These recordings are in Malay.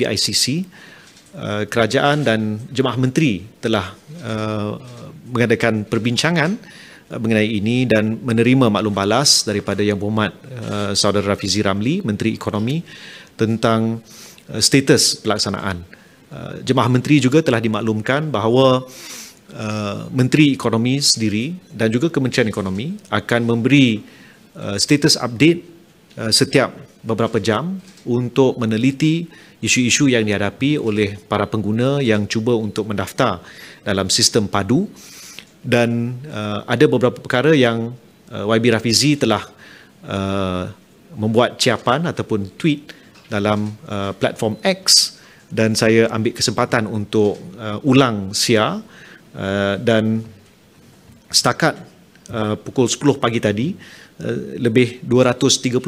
PICC, uh, kerajaan dan jemaah menteri telah uh, mengadakan perbincangan uh, mengenai ini dan menerima maklum balas daripada Yang Berhormat Saudara Rafizi Ramli, Menteri Ekonomi tentang status pelaksanaan. Jemaah menteri juga telah dimaklumkan bahawa Menteri Ekonomi sendiri dan juga Kementerian Ekonomi akan memberi status update setiap beberapa jam untuk meneliti isu-isu yang dihadapi oleh para pengguna yang cuba untuk mendaftar dalam sistem padu dan uh, ada beberapa perkara yang uh, YB Rafizi telah uh, membuat ciapan ataupun tweet dalam uh, platform X dan saya ambil kesempatan untuk uh, ulang siar uh, dan setakat uh, pukul 10 pagi tadi uh, lebih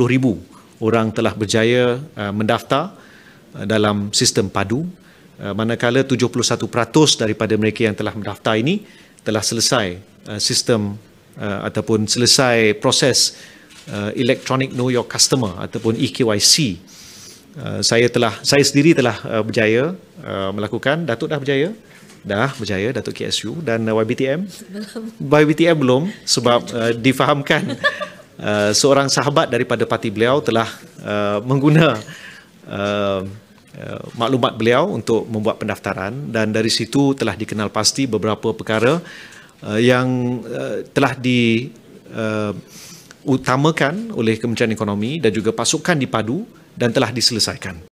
ribu orang telah berjaya uh, mendaftar uh, dalam sistem padu uh, manakala 71% daripada mereka yang telah mendaftar ini telah selesai sistem ataupun selesai proses electronic know your customer ataupun EKYC saya telah saya sendiri telah berjaya melakukan datuk dah berjaya dah berjaya datuk KSU dan YBTM YBTM belum sebab difahamkan Eh, seorang sahabat daripada parti beliau telah uh, mengguna uh, uh, maklumat beliau untuk membuat pendaftaran dan dari situ telah dikenal pasti beberapa perkara uh, yang uh, telah di uh, utamakan oleh Kementerian Ekonomi dan juga pasukan dipadu dan telah diselesaikan.